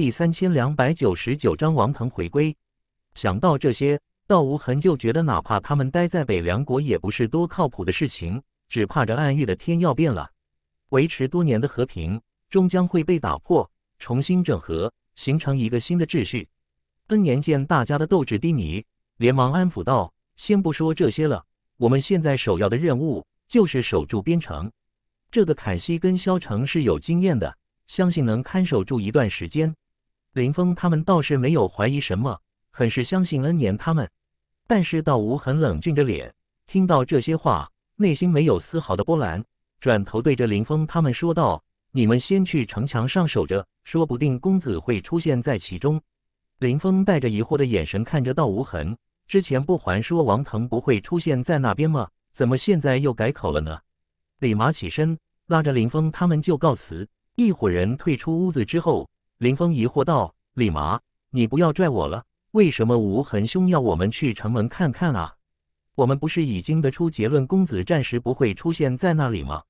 第三千两百九十九章王腾回归。想到这些，道无痕就觉得哪怕他们待在北凉国也不是多靠谱的事情，只怕这暗域的天要变了。维持多年的和平终将会被打破，重新整合，形成一个新的秩序。恩年见大家的斗志低迷，连忙安抚道：“先不说这些了，我们现在首要的任务就是守住边城。这个凯西跟萧成是有经验的，相信能看守住一段时间。”林峰他们倒是没有怀疑什么，很是相信恩年他们。但是道无痕冷峻的脸，听到这些话，内心没有丝毫的波澜，转头对着林峰他们说道：“你们先去城墙上守着，说不定公子会出现在其中。”林峰带着疑惑的眼神看着道无痕，之前不还说王腾不会出现在那边吗？怎么现在又改口了呢？立马起身拉着林峰他们就告辞。一伙人退出屋子之后。林峰疑惑道：“李麻，你不要拽我了。为什么吴痕兄要我们去城门看看啊？我们不是已经得出结论，公子暂时不会出现在那里吗？”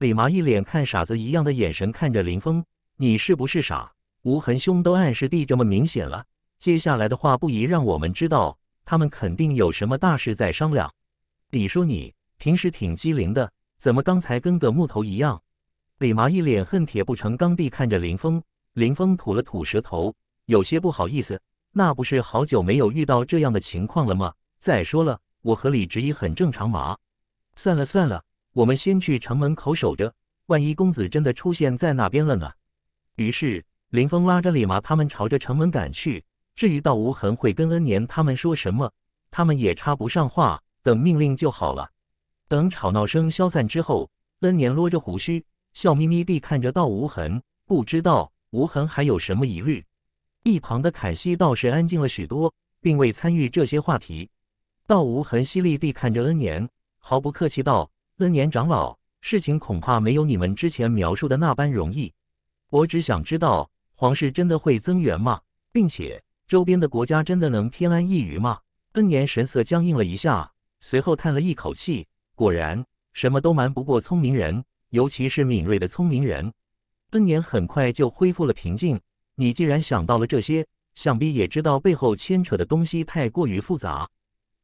李麻一脸看傻子一样的眼神看着林峰：“你是不是傻？吴痕兄都暗示地这么明显了，接下来的话不宜让我们知道。他们肯定有什么大事在商量。”李叔，你平时挺机灵的，怎么刚才跟个木头一样？”李麻一脸恨铁不成钢地看着林峰。林峰吐了吐舌头，有些不好意思。那不是好久没有遇到这样的情况了吗？再说了，我和李直一很正常嘛。算了算了，我们先去城门口守着，万一公子真的出现在那边了呢？于是林峰拉着李麻他们朝着城门赶去。至于道无痕会跟恩年他们说什么，他们也插不上话，等命令就好了。等吵闹声消散之后，恩年撸着胡须，笑眯眯地看着道无痕，不知道。无痕还有什么疑虑？一旁的凯西倒是安静了许多，并未参与这些话题。道无痕犀利地看着恩年，毫不客气道：“恩年长老，事情恐怕没有你们之前描述的那般容易。我只想知道，皇室真的会增援吗？并且，周边的国家真的能偏安一隅吗？”恩年神色僵硬了一下，随后叹了一口气：“果然，什么都瞒不过聪明人，尤其是敏锐的聪明人。”尊严很快就恢复了平静。你既然想到了这些，想必也知道背后牵扯的东西太过于复杂。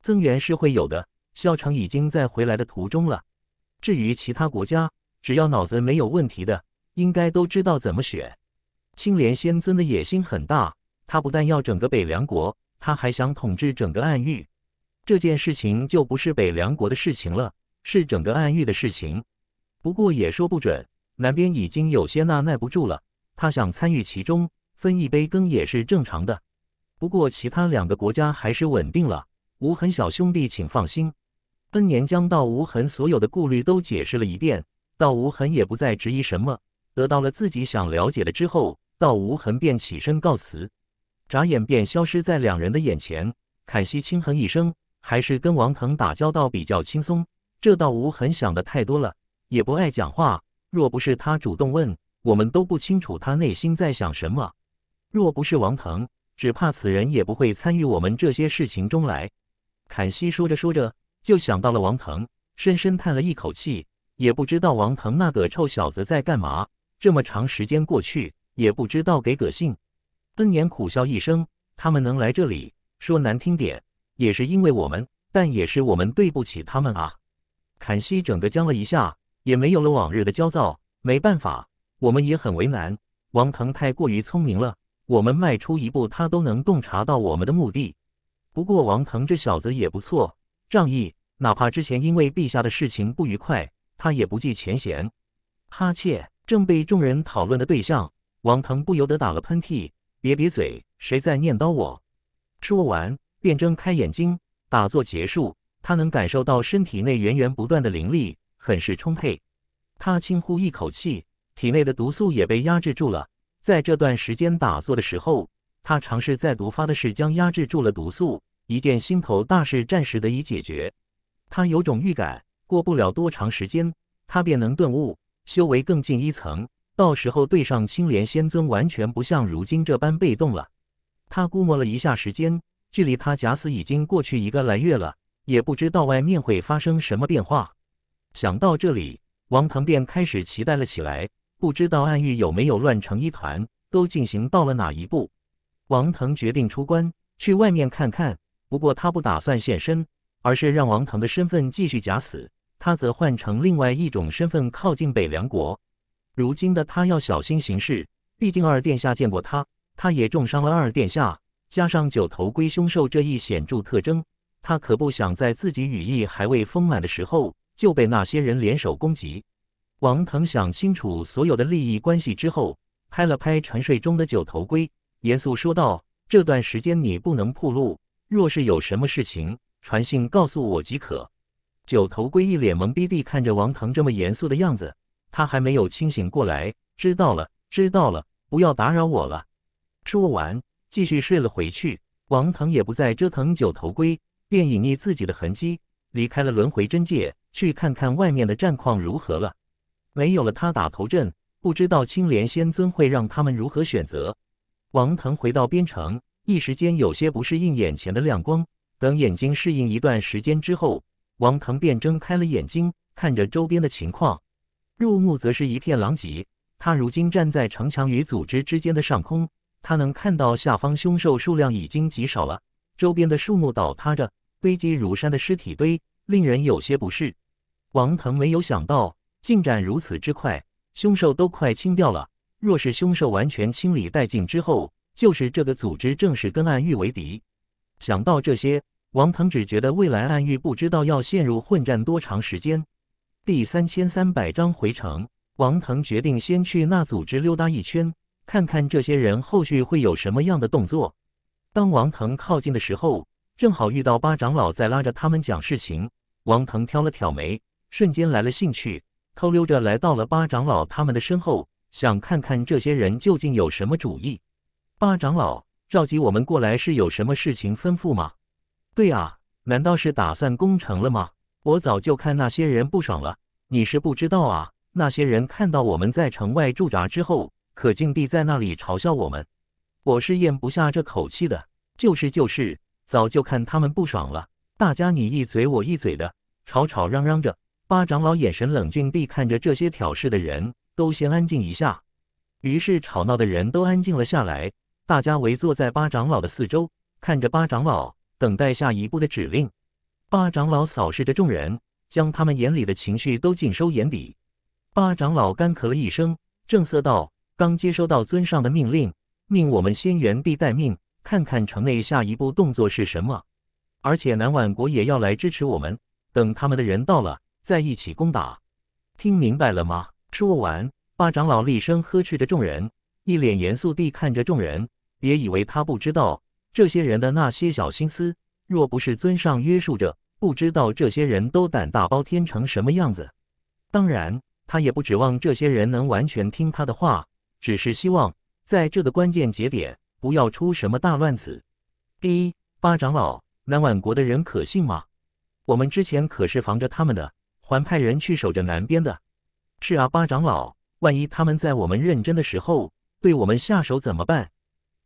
增援是会有的，校长已经在回来的途中了。至于其他国家，只要脑子没有问题的，应该都知道怎么选。青莲仙尊的野心很大，他不但要整个北凉国，他还想统治整个暗域。这件事情就不是北凉国的事情了，是整个暗域的事情。不过也说不准。南边已经有些耐耐不住了，他想参与其中分一杯羹也是正常的。不过其他两个国家还是稳定了，无痕小兄弟请放心。恩年将道无痕所有的顾虑都解释了一遍，道无痕也不再质疑什么。得到了自己想了解的之后，道无痕便起身告辞，眨眼便消失在两人的眼前。凯西轻哼一声，还是跟王腾打交道比较轻松。这道无痕想的太多了，也不爱讲话。若不是他主动问，我们都不清楚他内心在想什么。若不是王腾，只怕此人也不会参与我们这些事情中来。凯西说着说着，就想到了王腾，深深叹了一口气，也不知道王腾那个臭小子在干嘛。这么长时间过去，也不知道给葛信。恩年苦笑一声，他们能来这里，说难听点，也是因为我们，但也是我们对不起他们啊。凯西整个僵了一下。也没有了往日的焦躁。没办法，我们也很为难。王腾太过于聪明了，我们迈出一步，他都能洞察到我们的目的。不过，王腾这小子也不错，仗义。哪怕之前因为陛下的事情不愉快，他也不计前嫌。哈切，正被众人讨论的对象，王腾不由得打了喷嚏。别别嘴，谁在念叨我？说完，便睁开眼睛。打坐结束，他能感受到身体内源源不断的灵力。很是充沛，他轻呼一口气，体内的毒素也被压制住了。在这段时间打坐的时候，他尝试在毒发的时将压制住了毒素，一件心头大事暂时得以解决。他有种预感，过不了多长时间，他便能顿悟，修为更进一层。到时候对上青莲仙尊，完全不像如今这般被动了。他估摸了一下时间，距离他假死已经过去一个来月了，也不知道外面会发生什么变化。想到这里，王腾便开始期待了起来。不知道暗域有没有乱成一团，都进行到了哪一步？王腾决定出关去外面看看。不过他不打算现身，而是让王腾的身份继续假死，他则换成另外一种身份靠近北凉国。如今的他要小心行事，毕竟二殿下见过他，他也重伤了二殿下，加上九头龟凶兽这一显著特征，他可不想在自己羽翼还未丰满的时候。就被那些人联手攻击。王腾想清楚所有的利益关系之后，拍了拍沉睡中的九头龟，严肃说道：“这段时间你不能铺路，若是有什么事情，传信告诉我即可。”九头龟一脸懵逼地看着王腾这么严肃的样子，他还没有清醒过来。知道了，知道了，不要打扰我了。说完，继续睡了回去。王腾也不再折腾九头龟，便隐匿自己的痕迹。离开了轮回真界，去看看外面的战况如何了。没有了他打头阵，不知道青莲仙尊会让他们如何选择。王腾回到边城，一时间有些不适应眼前的亮光。等眼睛适应一段时间之后，王腾便睁开了眼睛，看着周边的情况。入目则是一片狼藉。他如今站在城墙与组织之间的上空，他能看到下方凶兽数量已经极少了，周边的树木倒塌着。堆积如山的尸体堆令人有些不适。王腾没有想到进展如此之快，凶兽都快清掉了。若是凶兽完全清理殆尽之后，就是这个组织正式跟暗域为敌。想到这些，王腾只觉得未来暗域不知道要陷入混战多长时间。第三千三百章回城。王腾决定先去那组织溜达一圈，看看这些人后续会有什么样的动作。当王腾靠近的时候。正好遇到巴长老在拉着他们讲事情，王腾挑了挑眉，瞬间来了兴趣，偷溜着来到了巴长老他们的身后，想看看这些人究竟有什么主意。巴长老召集我们过来是有什么事情吩咐吗？对啊，难道是打算攻城了吗？我早就看那些人不爽了。你是不知道啊，那些人看到我们在城外驻扎之后，可劲地在那里嘲笑我们，我是咽不下这口气的。就是就是。早就看他们不爽了，大家你一嘴我一嘴的吵吵嚷嚷着。八长老眼神冷峻地看着这些挑事的人，都先安静一下。于是吵闹的人都安静了下来，大家围坐在八长老的四周，看着八长老，等待下一步的指令。八长老扫视着众人，将他们眼里的情绪都尽收眼底。八长老干咳了一声，正色道：“刚接收到尊上的命令，命我们先原地待命。”看看城内下一步动作是什么，而且南宛国也要来支持我们，等他们的人到了，再一起攻打。听明白了吗？说完，八长老厉声呵斥着众人，一脸严肃地看着众人。别以为他不知道这些人的那些小心思，若不是尊上约束着，不知道这些人都胆大包天成什么样子。当然，他也不指望这些人能完全听他的话，只是希望在这个关键节点。不要出什么大乱子。第一，巴长老，南宛国的人可信吗？我们之前可是防着他们的，还派人去守着南边的。是啊，巴长老，万一他们在我们认真的时候对我们下手怎么办？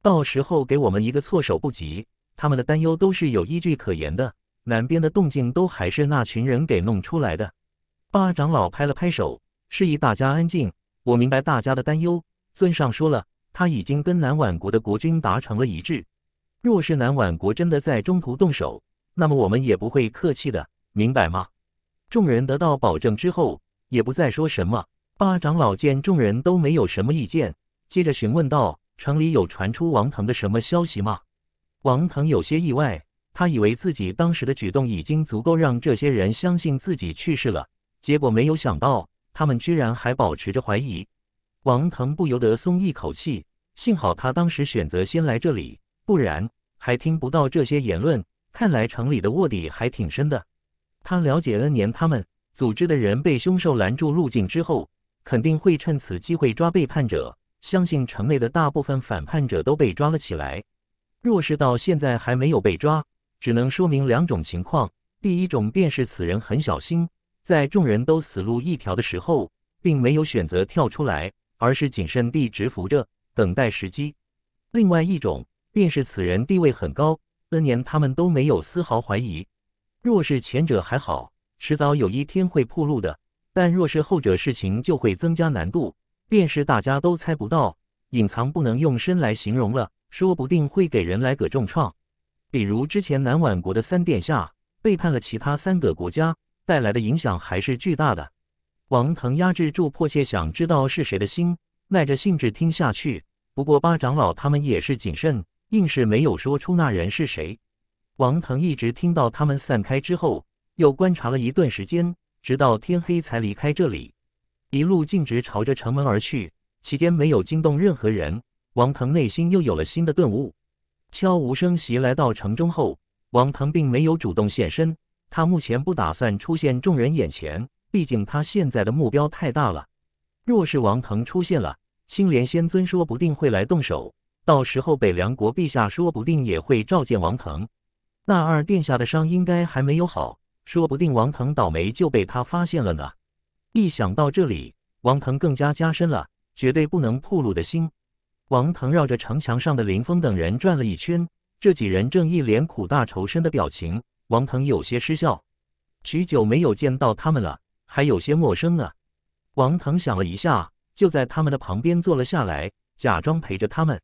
到时候给我们一个措手不及。他们的担忧都是有依据可言的，南边的动静都还是那群人给弄出来的。巴长老拍了拍手，示意大家安静。我明白大家的担忧，尊上说了。他已经跟南宛国的国君达成了一致，若是南宛国真的在中途动手，那么我们也不会客气的，明白吗？众人得到保证之后，也不再说什么。八长老见众人都没有什么意见，接着询问道：“城里有传出王腾的什么消息吗？”王腾有些意外，他以为自己当时的举动已经足够让这些人相信自己去世了，结果没有想到他们居然还保持着怀疑。王腾不由得松一口气，幸好他当时选择先来这里，不然还听不到这些言论。看来城里的卧底还挺深的。他了解恩年他们组织的人被凶兽拦住路径之后，肯定会趁此机会抓背叛者。相信城内的大部分反叛者都被抓了起来。若是到现在还没有被抓，只能说明两种情况：第一种便是此人很小心，在众人都死路一条的时候，并没有选择跳出来。而是谨慎地直扶着，等待时机。另外一种便是此人地位很高，多年他们都没有丝毫怀疑。若是前者还好，迟早有一天会破露的；但若是后者，事情就会增加难度，便是大家都猜不到，隐藏不能用深来形容了。说不定会给人来个重创，比如之前南宛国的三殿下背叛了其他三个国家，带来的影响还是巨大的。王腾压制住迫切想知道是谁的心，耐着性子听下去。不过八长老他们也是谨慎，硬是没有说出那人是谁。王腾一直听到他们散开之后，又观察了一段时间，直到天黑才离开这里，一路径直朝着城门而去。期间没有惊动任何人。王腾内心又有了新的顿悟。悄无声息来到城中后，王腾并没有主动现身，他目前不打算出现众人眼前。毕竟他现在的目标太大了，若是王腾出现了，青莲仙尊说不定会来动手，到时候北凉国陛下说不定也会召见王腾。那二殿下的伤应该还没有好，说不定王腾倒霉就被他发现了呢。一想到这里，王腾更加加深了绝对不能暴露的心。王腾绕着城墙上的林峰等人转了一圈，这几人正一脸苦大仇深的表情，王腾有些失笑，许久没有见到他们了。还有些陌生呢。王腾想了一下，就在他们的旁边坐了下来，假装陪着他们。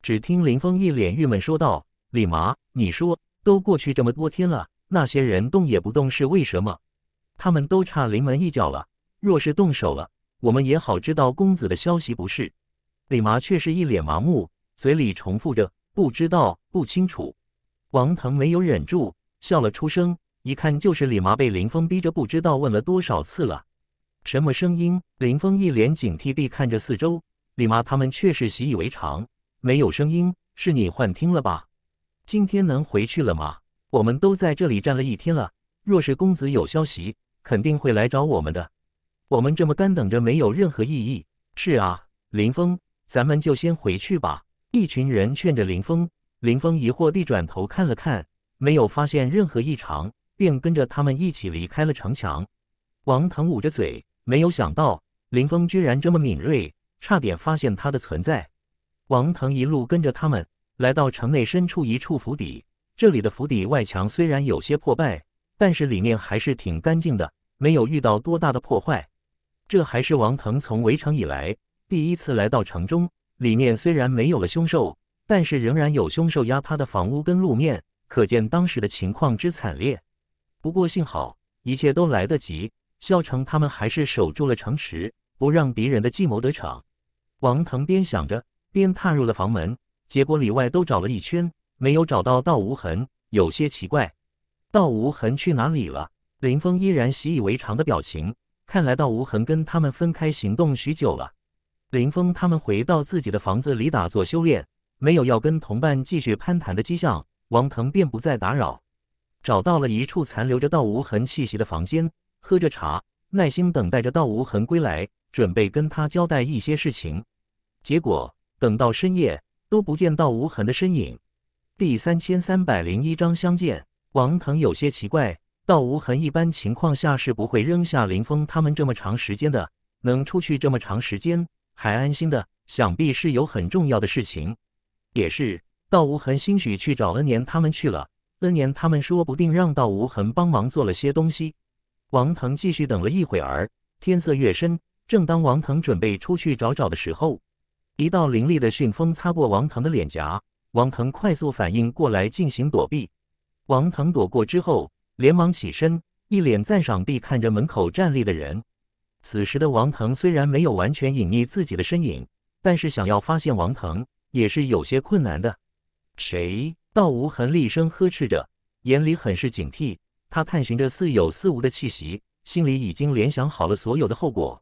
只听林峰一脸郁闷说道：“李麻，你说，都过去这么多天了，那些人动也不动是为什么？他们都差临门一脚了，若是动手了，我们也好知道公子的消息，不是？”李麻却是一脸麻木，嘴里重复着：“不知道，不清楚。”王腾没有忍住，笑了出声。一看就是李妈被林峰逼着，不知道问了多少次了。什么声音？林峰一脸警惕地看着四周。李妈他们却是习以为常，没有声音，是你幻听了吧？今天能回去了吗？我们都在这里站了一天了，若是公子有消息，肯定会来找我们的。我们这么干等着没有任何意义。是啊，林峰，咱们就先回去吧。一群人劝着林峰，林峰疑惑地转头看了看，没有发现任何异常。便跟着他们一起离开了城墙。王腾捂着嘴，没有想到林峰居然这么敏锐，差点发现他的存在。王腾一路跟着他们，来到城内深处一处府邸。这里的府邸外墙虽然有些破败，但是里面还是挺干净的，没有遇到多大的破坏。这还是王腾从围城以来第一次来到城中。里面虽然没有了凶兽，但是仍然有凶兽压他的房屋跟路面，可见当时的情况之惨烈。不过幸好，一切都来得及。笑成他们还是守住了城池，不让敌人的计谋得逞。王腾边想着，边踏入了房门。结果里外都找了一圈，没有找到道无痕，有些奇怪。道无痕去哪里了？林峰依然习以为常的表情，看来道无痕跟他们分开行动许久了。林峰他们回到自己的房子里打坐修炼，没有要跟同伴继续攀谈的迹象，王腾便不再打扰。找到了一处残留着道无痕气息的房间，喝着茶，耐心等待着道无痕归来，准备跟他交代一些事情。结果等到深夜都不见道无痕的身影。第三千三百零一章相见，王腾有些奇怪，道无痕一般情况下是不会扔下林峰他们这么长时间的，能出去这么长时间还安心的，想必是有很重要的事情。也是，道无痕兴许去找恩年他们去了。那年，他们说不定让道无痕帮忙做了些东西。王腾继续等了一会儿，天色越深。正当王腾准备出去找找的时候，一道凌厉的旋风擦过王腾的脸颊。王腾快速反应过来，进行躲避。王腾躲过之后，连忙起身，一脸赞赏地看着门口站立的人。此时的王腾虽然没有完全隐匿自己的身影，但是想要发现王腾也是有些困难的。谁？道无痕厉声呵斥着，眼里很是警惕。他探寻着似有似无的气息，心里已经联想好了所有的后果。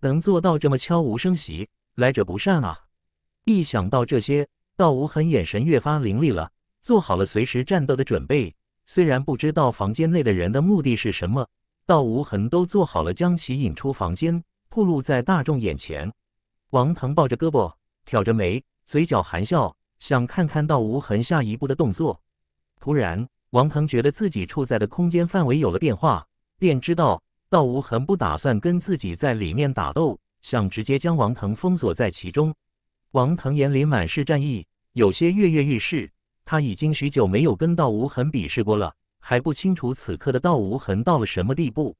能做到这么悄无声息，来者不善啊！一想到这些，道无痕眼神越发凌厉了，做好了随时战斗的准备。虽然不知道房间内的人的目的是什么，道无痕都做好了将其引出房间、曝露在大众眼前。王腾抱着胳膊，挑着眉，嘴角含笑。想看看到无痕下一步的动作，突然，王腾觉得自己处在的空间范围有了变化，便知道道无痕不打算跟自己在里面打斗，想直接将王腾封锁在其中。王腾眼里满是战意，有些跃跃欲试。他已经许久没有跟道无痕比试过了，还不清楚此刻的道无痕到了什么地步。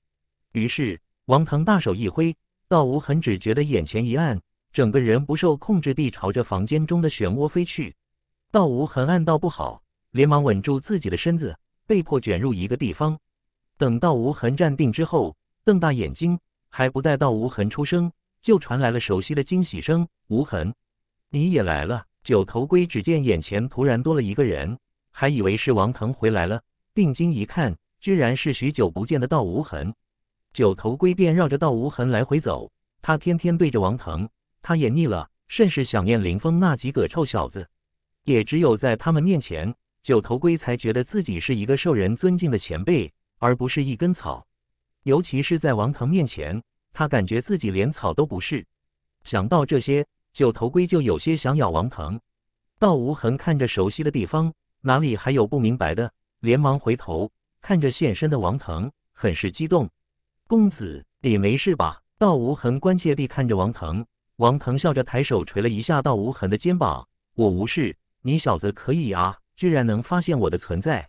于是，王腾大手一挥，道无痕只觉得眼前一暗。整个人不受控制地朝着房间中的漩涡飞去，道无痕暗道不好，连忙稳住自己的身子，被迫卷入一个地方。等到无痕站定之后，瞪大眼睛，还不待道无痕出声，就传来了熟悉的惊喜声：“无痕，你也来了。”九头龟只见眼前突然多了一个人，还以为是王腾回来了，定睛一看，居然是许久不见的道无痕。九头龟便绕着道无痕来回走，他天天对着王腾。他也腻了，甚是想念林峰那几个臭小子。也只有在他们面前，九头龟才觉得自己是一个受人尊敬的前辈，而不是一根草。尤其是在王腾面前，他感觉自己连草都不是。想到这些，九头龟就有些想咬王腾。道无痕看着熟悉的地方，哪里还有不明白的，连忙回头看着现身的王腾，很是激动。公子，你没事吧？道无痕关切地看着王腾。王腾笑着抬手捶了一下道无痕的肩膀：“我无事，你小子可以啊，居然能发现我的存在。”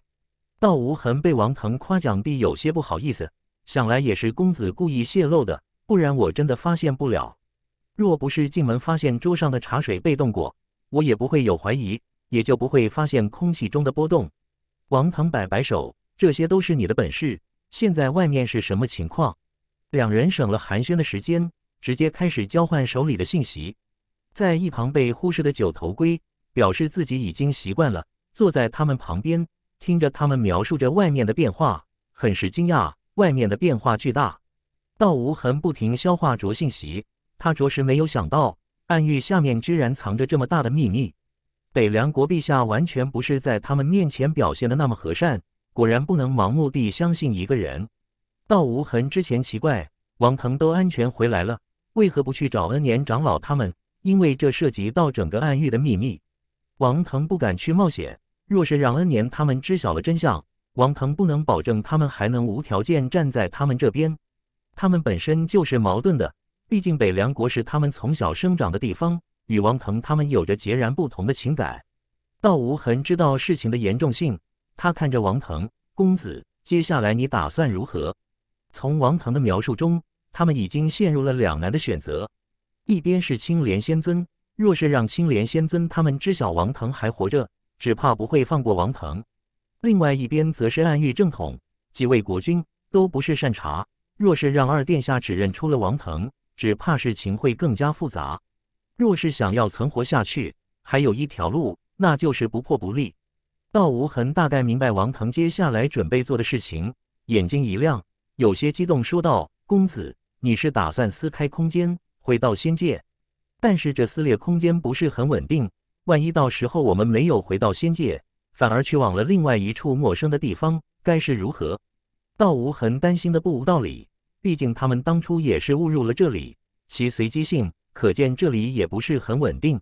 道无痕被王腾夸奖的有些不好意思，想来也是公子故意泄露的，不然我真的发现不了。若不是进门发现桌上的茶水被动过，我也不会有怀疑，也就不会发现空气中的波动。王腾摆摆手：“这些都是你的本事。现在外面是什么情况？”两人省了寒暄的时间。直接开始交换手里的信息，在一旁被忽视的九头龟表示自己已经习惯了坐在他们旁边，听着他们描述着外面的变化，很是惊讶。外面的变化巨大，道无痕不停消化着信息，他着实没有想到暗域下面居然藏着这么大的秘密。北凉国陛下完全不是在他们面前表现的那么和善，果然不能盲目的相信一个人。道无痕之前奇怪，王腾都安全回来了。为何不去找恩年长老他们？因为这涉及到整个暗域的秘密，王腾不敢去冒险。若是让恩年他们知晓了真相，王腾不能保证他们还能无条件站在他们这边。他们本身就是矛盾的，毕竟北凉国是他们从小生长的地方，与王腾他们有着截然不同的情感。道无痕知道事情的严重性，他看着王腾公子，接下来你打算如何？从王腾的描述中。他们已经陷入了两难的选择，一边是青莲仙尊，若是让青莲仙尊他们知晓王腾还活着，只怕不会放过王腾；另外一边则是暗喻正统几位国君都不是善茬，若是让二殿下指认出了王腾，只怕事情会更加复杂。若是想要存活下去，还有一条路，那就是不破不立。道无痕大概明白王腾接下来准备做的事情，眼睛一亮，有些激动说道：“公子。”你是打算撕开空间回到仙界，但是这撕裂空间不是很稳定，万一到时候我们没有回到仙界，反而去往了另外一处陌生的地方，该是如何？道无痕担心的不无道理，毕竟他们当初也是误入了这里，其随机性可见，这里也不是很稳定。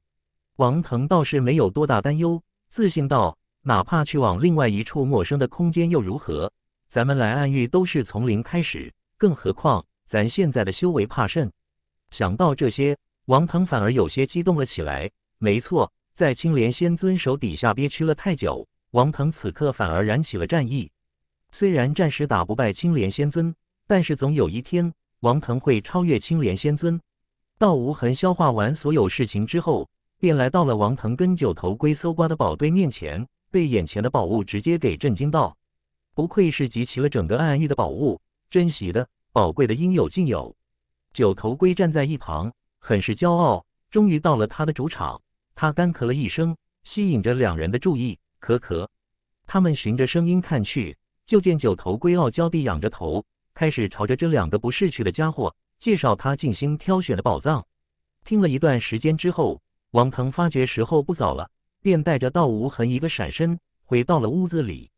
王腾倒是没有多大担忧，自信道：“哪怕去往另外一处陌生的空间又如何？咱们来暗域都是从零开始，更何况……”咱现在的修为怕甚？想到这些，王腾反而有些激动了起来。没错，在青莲仙尊手底下憋屈了太久，王腾此刻反而燃起了战意。虽然暂时打不败青莲仙尊，但是总有一天，王腾会超越青莲仙尊。道无痕消化完所有事情之后，便来到了王腾跟九头龟搜刮的宝堆面前，被眼前的宝物直接给震惊到。不愧是集齐了整个暗域的宝物，真惜的。宝贵的应有尽有，九头龟站在一旁，很是骄傲。终于到了他的主场，他干咳了一声，吸引着两人的注意。咳咳，他们循着声音看去，就见九头龟傲娇地仰着头，开始朝着这两个不识趣的家伙介绍他精心挑选的宝藏。听了一段时间之后，王腾发觉时候不早了，便带着道无痕一个闪身回到了屋子里。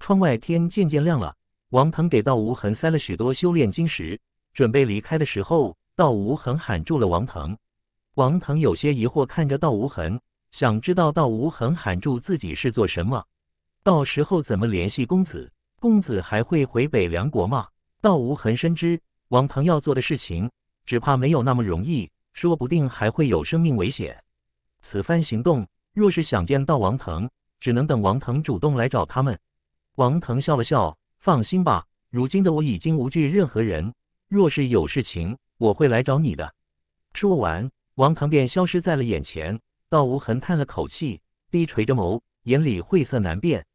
窗外天渐渐亮了。王腾给道无痕塞了许多修炼晶石，准备离开的时候，道无痕喊住了王腾。王腾有些疑惑，看着道无痕，想知道道无痕喊住自己是做什么，到时候怎么联系公子？公子还会回北凉国吗？道无痕深知王腾要做的事情，只怕没有那么容易，说不定还会有生命危险。此番行动，若是想见到王腾，只能等王腾主动来找他们。王腾笑了笑。放心吧，如今的我已经无惧任何人。若是有事情，我会来找你的。说完，王腾便消失在了眼前。道无痕叹了口气，低垂着眸，眼里晦涩难辨。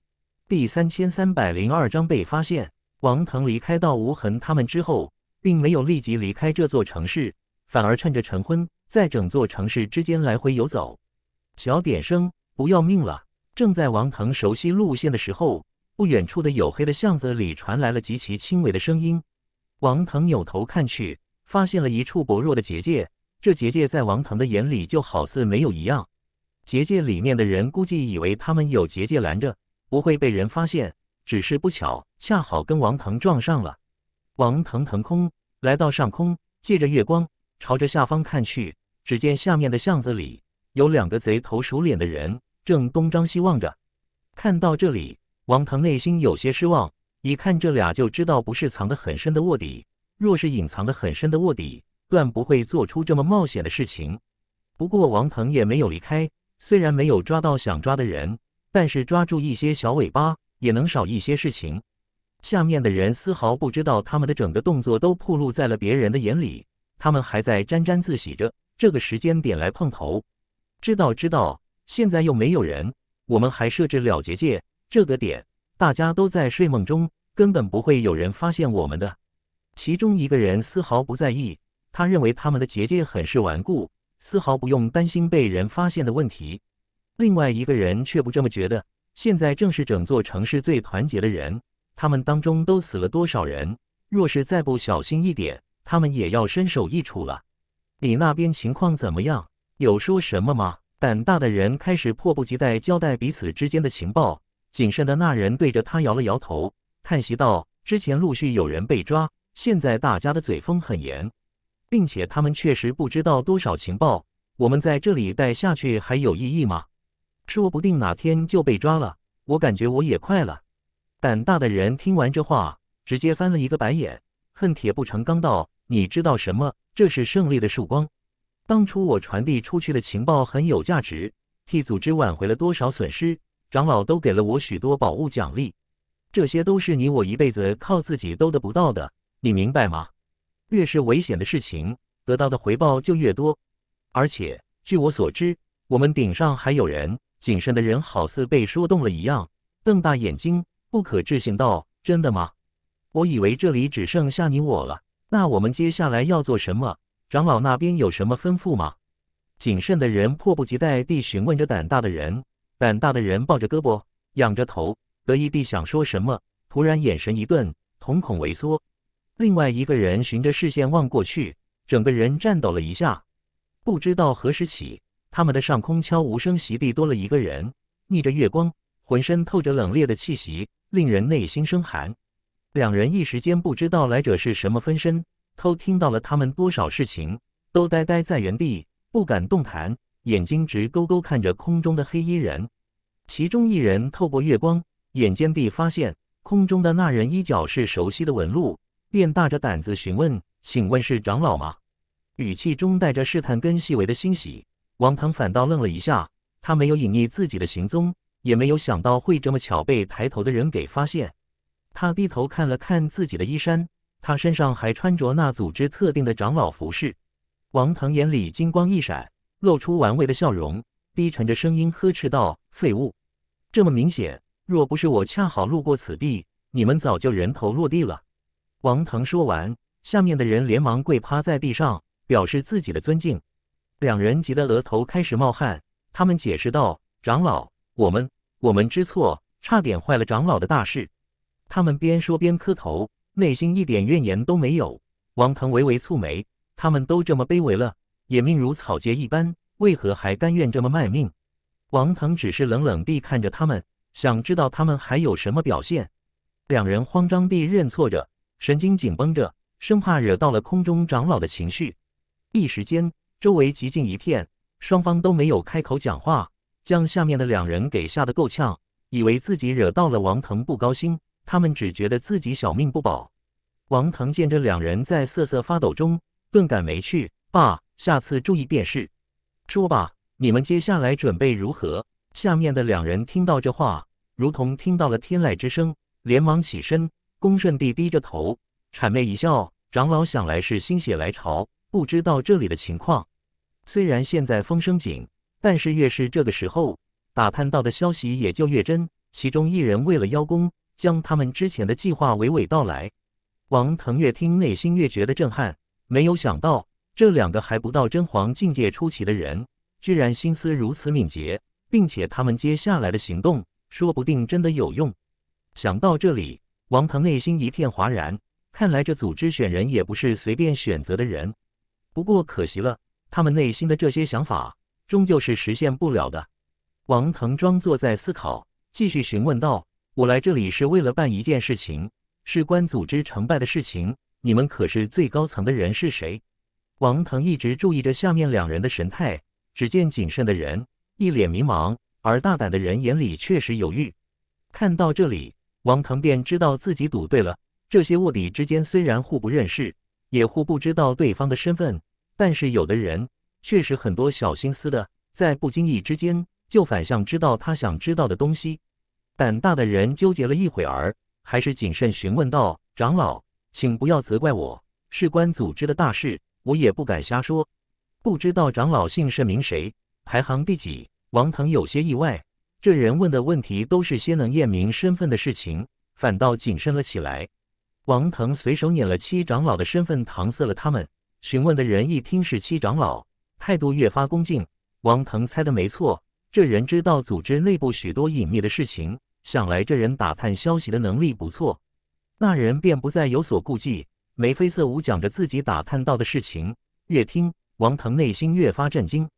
第三千三百零二章被发现。王腾离开道无痕他们之后，并没有立即离开这座城市，反而趁着晨昏，在整座城市之间来回游走。小点声，不要命了！正在王腾熟悉路线的时候。不远处的黝黑的巷子里传来了极其轻微的声音，王腾扭头看去，发现了一处薄弱的结界。这结界在王腾的眼里就好似没有一样。结界里面的人估计以为他们有结界拦着，不会被人发现。只是不巧，恰好跟王腾撞上了。王腾腾空来到上空，借着月光朝着下方看去，只见下面的巷子里有两个贼头鼠脸的人正东张西望着。看到这里。王腾内心有些失望，一看这俩就知道不是藏得很深的卧底。若是隐藏得很深的卧底，断不会做出这么冒险的事情。不过王腾也没有离开，虽然没有抓到想抓的人，但是抓住一些小尾巴也能少一些事情。下面的人丝毫不知道，他们的整个动作都暴露在了别人的眼里，他们还在沾沾自喜着这个时间点来碰头。知道知道，现在又没有人，我们还设置了结界。这个点大家都在睡梦中，根本不会有人发现我们的。其中一个人丝毫不在意，他认为他们的结界很是顽固，丝毫不用担心被人发现的问题。另外一个人却不这么觉得，现在正是整座城市最团结的人，他们当中都死了多少人？若是再不小心一点，他们也要身首异处了。你那边情况怎么样？有说什么吗？胆大的人开始迫不及待交代彼此之间的情报。谨慎的那人对着他摇了摇头，叹息道：“之前陆续有人被抓，现在大家的嘴风很严，并且他们确实不知道多少情报。我们在这里待下去还有意义吗？说不定哪天就被抓了。我感觉我也快了。”胆大的人听完这话，直接翻了一个白眼，恨铁不成钢道：“你知道什么？这是胜利的曙光。当初我传递出去的情报很有价值，替组织挽回了多少损失。”长老都给了我许多宝物奖励，这些都是你我一辈子靠自己都得不到的，你明白吗？越是危险的事情，得到的回报就越多。而且据我所知，我们顶上还有人。谨慎的人好似被说动了一样，瞪大眼睛，不可置信道：“真的吗？我以为这里只剩下你我了。那我们接下来要做什么？长老那边有什么吩咐吗？”谨慎的人迫不及待地询问着胆大的人。胆大的人抱着胳膊，仰着头，得意地想说什么，突然眼神一顿，瞳孔萎缩。另外一个人循着视线望过去，整个人颤抖了一下。不知道何时起，他们的上空悄无声息地多了一个人，逆着月光，浑身透着冷冽的气息，令人内心生寒。两人一时间不知道来者是什么分身，偷听到了他们多少事情，都呆呆在原地，不敢动弹。眼睛直勾勾看着空中的黑衣人，其中一人透过月光，眼尖地发现空中的那人衣角是熟悉的纹路，便大着胆子询问：“请问是长老吗？”语气中带着试探跟细微的欣喜。王腾反倒愣了一下，他没有隐匿自己的行踪，也没有想到会这么巧被抬头的人给发现。他低头看了看自己的衣衫，他身上还穿着那组织特定的长老服饰。王腾眼里金光一闪。露出玩味的笑容，低沉着声音呵斥道：“废物，这么明显，若不是我恰好路过此地，你们早就人头落地了。”王腾说完，下面的人连忙跪趴在地上，表示自己的尊敬。两人急得额头开始冒汗，他们解释道：“长老，我们，我们知错，差点坏了长老的大事。”他们边说边磕头，内心一点怨言都没有。王腾微微蹙眉，他们都这么卑微了。也命如草芥一般，为何还甘愿这么卖命？王腾只是冷冷地看着他们，想知道他们还有什么表现。两人慌张地认错着，神经紧绷着，生怕惹到了空中长老的情绪。一时间，周围寂静一片，双方都没有开口讲话，将下面的两人给吓得够呛，以为自己惹到了王腾不高兴。他们只觉得自己小命不保。王腾见这两人在瑟瑟发抖中，顿感没趣。爸。下次注意便是。说吧，你们接下来准备如何？下面的两人听到这话，如同听到了天籁之声，连忙起身，恭顺地低着头，谄媚一笑。长老想来是心血来潮，不知道这里的情况。虽然现在风声紧，但是越是这个时候，打探到的消息也就越真。其中一人为了邀功，将他们之前的计划娓娓道来。王腾越听，内心越觉得震撼，没有想到。这两个还不到真皇境界初期的人，居然心思如此敏捷，并且他们接下来的行动，说不定真的有用。想到这里，王腾内心一片哗然。看来这组织选人也不是随便选择的人。不过可惜了，他们内心的这些想法终究是实现不了的。王腾装作在思考，继续询问道：“我来这里是为了办一件事情，事关组织成败的事情。你们可是最高层的人，是谁？”王腾一直注意着下面两人的神态，只见谨慎的人一脸迷茫，而大胆的人眼里确实有豫。看到这里，王腾便知道自己赌对了。这些卧底之间虽然互不认识，也互不知道对方的身份，但是有的人确实很多小心思的，在不经意之间就反向知道他想知道的东西。胆大的人纠结了一会儿，还是谨慎询问道：“长老，请不要责怪我，事关组织的大事。”我也不敢瞎说，不知道长老姓甚名谁，排行第几。王腾有些意外，这人问的问题都是些能验明身份的事情，反倒谨慎了起来。王腾随手捻了七长老的身份，搪塞了他们。询问的人一听是七长老，态度越发恭敬。王腾猜的没错，这人知道组织内部许多隐秘的事情，想来这人打探消息的能力不错。那人便不再有所顾忌。眉飞色舞讲着自己打探到的事情，越听王腾内心越发震惊。